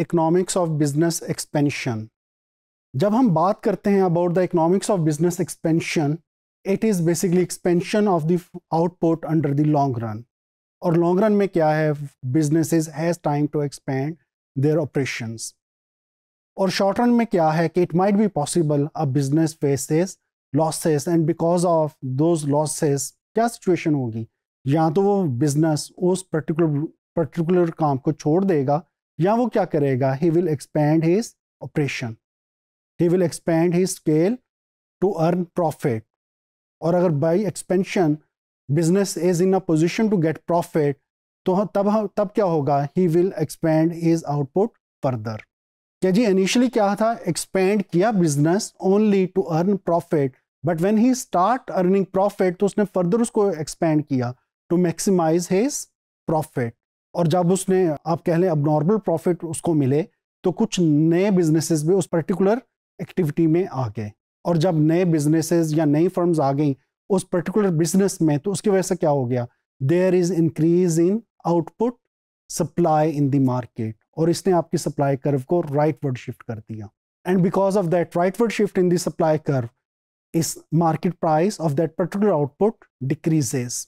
Economics of business expansion जब हम बात करते हैं about the economics of business expansion it is basically expansion of the output under the long run और long run में क्या है business has time to expand their operations और शॉर्ट रन में क्या है कि it might be possible a business faces losses and because of those losses क्या सिचुएशन होगी या तो वो बिजनेस उस पर्टिकुलर पर्टिकुलर काम को छोड़ देगा या वो क्या करेगा he will expand his operation he will expand his scale to earn profit और अगर by expansion business is in a position to get profit तो हाँ, तब हाँ, तब क्या होगा he will expand his output further क्या जी इनिशियली क्या था एक्सपेंड किया business only to earn profit but when he start earning profit तो उसने फर्दर उसको एक्सपेंड किया टू मैक्सिमाइज हिज प्रॉफिट और जब उसने आप कह लें अब नॉर्मल प्रॉफिट उसको मिले तो कुछ नए बिजनेसेस भी उस पर्टिकुलर एक्टिविटी में आ गए और जब नए बिजनेसेस या नई फर्म्स आ गई उस पर्टिकुलर बिजनेस में तो उसकी वजह से क्या हो गया there is increase in output supply in the market और इसने आपकी सप्लाई कर्व को राइट वर्ड शिफ्ट कर दिया and because of that rightward shift in the supply curve इस market price of that particular output decreases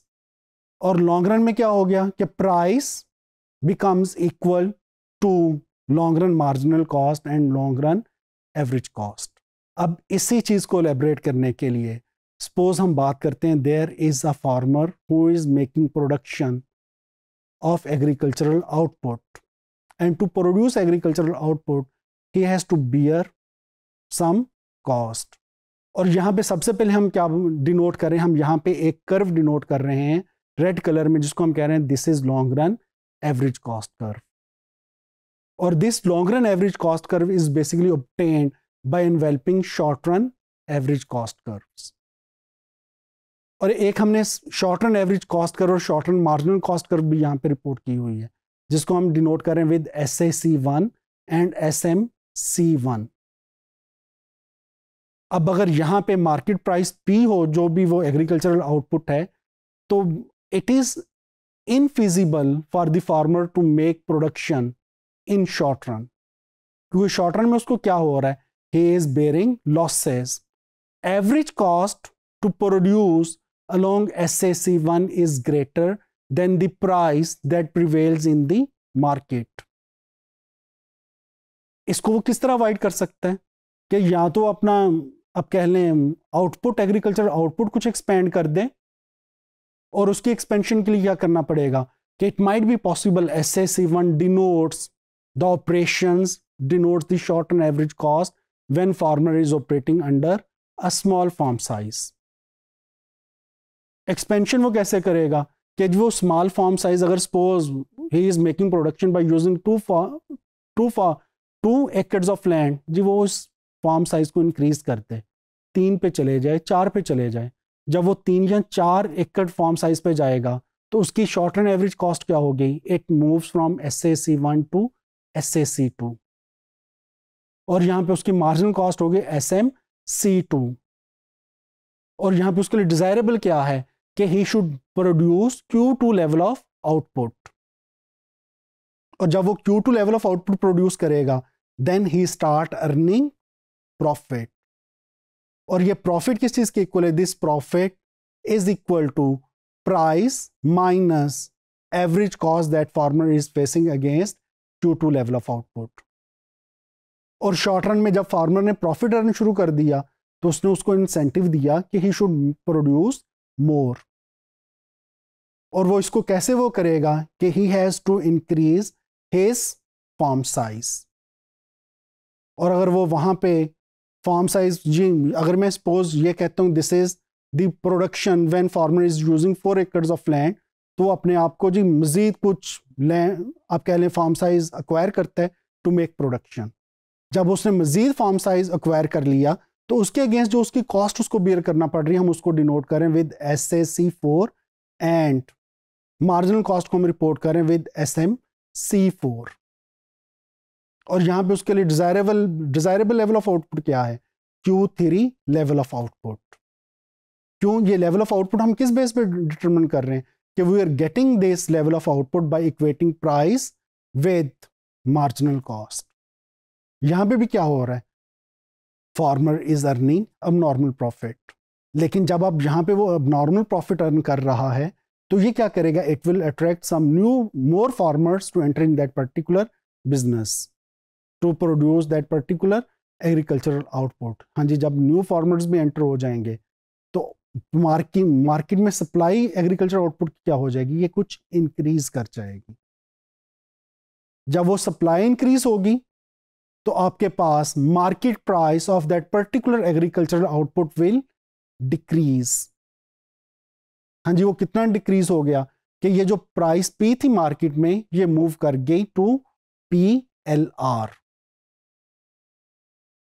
और long run में क्या हो गया कि price becomes equal to long run marginal cost and long run average cost अब इसी चीज़ को एलेबरेट करने के लिए सपोज हम बात करते हैं there is a farmer who is making production of agricultural output and to produce agricultural output he has to bear some cost और यहाँ पे सबसे पहले हम क्या डिनोट कर रहे हैं हम यहाँ पे एक कर्व डिनोट कर रहे हैं रेड कलर में जिसको हम कह रहे हैं this is long run average cost curve. Or this long run average cost curve is basically obtained by enveloping short run average cost curves. और एक हमने शॉर्ट रन एवरेज कॉस्ट कर और शॉर्ट रन मार्जिनल कॉस्ट कर भी यहाँ पे report की हुई है जिसको हम डिनोट करें with S A C one and S M C one अब अगर यहाँ पे मार्केट प्राइस पी हो जो भी वो एग्रीकल्चरल आउटपुट है तो it is infeasible for the farmer to make production in short run क्योंकि शॉर्ट रन में उसको क्या हो रहा है losses average cost to produce along S produce C one is greater than the price that prevails in the market इसको वो किस तरह अवॉइड कर सकते हैं कि या तो अपना अब कह लें आउटपुट एग्रीकल्चर आउटपुट कुछ एक्सपेंड कर दें और उसकी एक्सपेंशन के लिए क्या करना पड़ेगा कि it might be possible as as even denotes the operation denotes the short and average cost when farmer is operating under a small farm size expansion वो कैसे करेगा कि वो स्मॉल फार्म साइज अगर suppose he is making production by using two four two four two एकड़ of land जी वो उस फार्म साइज को इंक्रीज करते तीन पे चले जाए चार पे चले जाए जब वो तीन या चार एकड़ फॉर्म साइज पे जाएगा तो उसकी शॉर्ट एंड एवरेज कॉस्ट क्या होगी it moves from S A C one to S A C two और यहाँ पे उसकी मार्जिनल कॉस्ट होगी एस एम सी टू और यहाँ पे उसके लिए डिजायरेबल क्या है कि he should produce Q two level of output और जब वो Q two level of output produce करेगा then he start earning profit और ये प्रॉफिट किस चीज के इक्वल है this profit is equal to price minus average cost that farmer is facing against two two level of output और short run में जब फार्मर ने प्रॉफिट अर्न शुरू कर दिया तो उसने उसको इंसेंटिव दिया कि ही शुड प्रोड्यूस मोर और वो इसको कैसे वो करेगा कि he has to increase his farm size और अगर वो वहां पे फॉर्म साइज जी अगर मैं सपोज ये कहता हूँ this is the production when farmer is using four acres of land तो अपने आप को जी मज़ीद कुछ लैंड आप कह लें फार्म साइज़ अक्वायर करता है टू मेक प्रोडक्शन जब उसने मज़ीद फार्म साइज़ अक्वायर कर लिया तो उसके अगेंस्ट जो उसकी कॉस्ट उसको बियर करना पड़ रही है हम उसको डिनोट करें with S A C four and marginal cost को हम रिपोर्ट करें with S M C four और यहाँ पे उसके लिए desirable desirable level of output क्या है Q three level of output क्यों ये लेवल ऑफ आउटपुट हम किस बेस पे डिटरमिन कर रहे हैं कि we are getting this level of output by equating price with marginal cost यहाँ पे भी क्या हो रहा है फार्मर इज अर्निंग अब नॉर्मल प्रॉफिट लेकिन जब आप यहाँ पे वो अब नॉर्मल प्रॉफिट अर्न कर रहा है तो ये क्या करेगा it will attract some new more farmers to enter in that particular business to produce that particular agricultural output हाँ जी जब न्यू फार्मर्स भी एंटर हो जाएंगे तो मार्किंग मार्केट में सप्लाई एग्रीकल्चर आउटपुट क्या हो जाएगी ये कुछ इंक्रीज कर जाएगी जब वो सप्लाई इंक्रीज होगी तो आपके पास market price of that particular agricultural output will decrease हाँ जी वो कितना डिक्रीज हो गया कि ये जो प्राइस पी थी मार्केट में ये मूव कर गई to P L R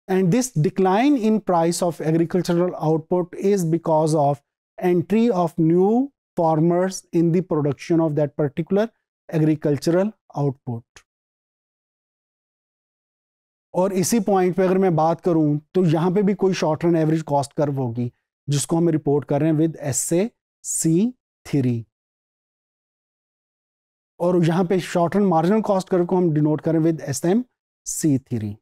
And this decline in price of agricultural output is because of entry of new farmers in the production of that particular agricultural output. और इसी point पे अगर मैं बात करूं तो यहां पे भी कोई short run average cost curve होगी जिसको हम रिपोर्ट कर रहे हैं with S A C three और यहां पे short run marginal cost curve को हम डिनोट करें with S M C three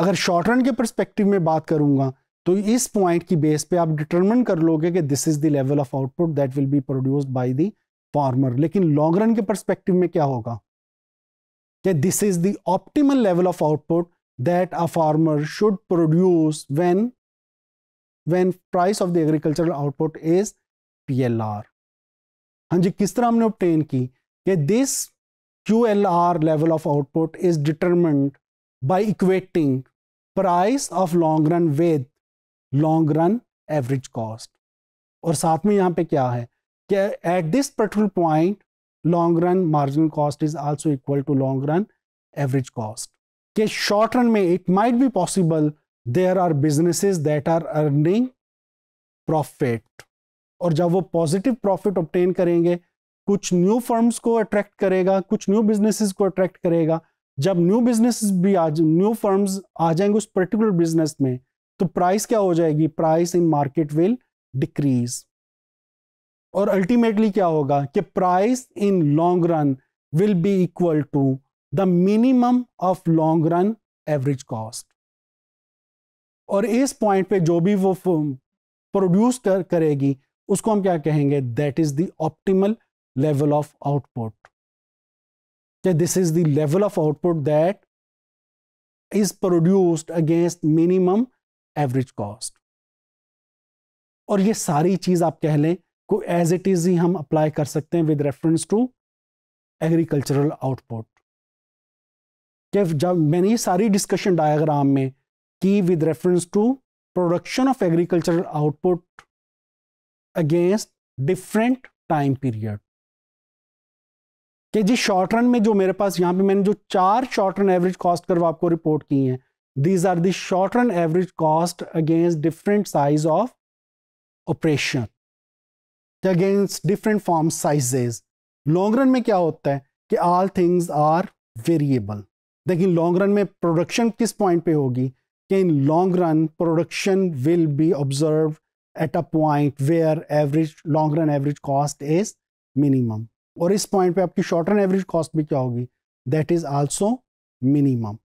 अगर शॉर्ट रन के परस्पेक्टिव में बात करूंगा तो इस पॉइंट की बेस पे आप डिटरमिन कर लोगे कि this is the level of output that will be produced by the farmer लेकिन लॉन्ग रन के परस्पेक्टिव में क्या होगा कि this is the optimal level of output that a farmer should produce when when price of the agricultural output is PLR हाँ जी किस तरह हमने ऑप्टेन की कि this Q L R level of output is determined by equating price of long run with long run average cost और साथ में यहाँ पे क्या है कि at this particular point long run marginal cost is also equal to long run average cost के short run में it might be possible there are businesses that are earning profit और जब वो पॉजिटिव प्रॉफिट ऑप्टेन करेंगे कुछ new firms को attract करेगा कुछ न्यू बिजनेसेस को अट्रैक्ट करेगा जब न्यू बिजनेस भी आज न्यू फर्म्स आ जाएंगे उस पर्टिकुलर बिजनेस में तो प्राइस क्या हो जाएगी price in market will decrease और अल्टीमेटली क्या होगा कि price in long run will be equal to the minimum of long run average cost और इस पॉइंट पे जो भी वो प्रोड्यूस कर करेगी उसको हम क्या कहेंगे that is the optimal level of output Okay, this is the level of output that is produced against minimum average cost और ये सारी चीज़ आप कह लें को एज इट इज़ ही हम अप्लाई कर सकते हैं with reference to agricultural output कि जब मैंने ये सारी डिस्कशन डायग्राम में की with reference to production of agricultural output against different time period कि जी शॉर्ट रन में जो मेरे पास यहाँ पे मैंने जो चार short run average cost curve आपको रिपोर्ट की हैं these are the short run average cost against different size of operation against different farm sizes long run में क्या होता है कि ऑल थिंग्स आर वेरिएबल देखिए लॉन्ग रन में प्रोडक्शन किस पॉइंट पे होगी कि in long run production will be observe at a point where average long run average cost is minimum और इस पॉइंट पे आपकी शॉर्ट रन एवरेज कॉस्ट भी क्या होगी दैट इज आल्सो मिनिमम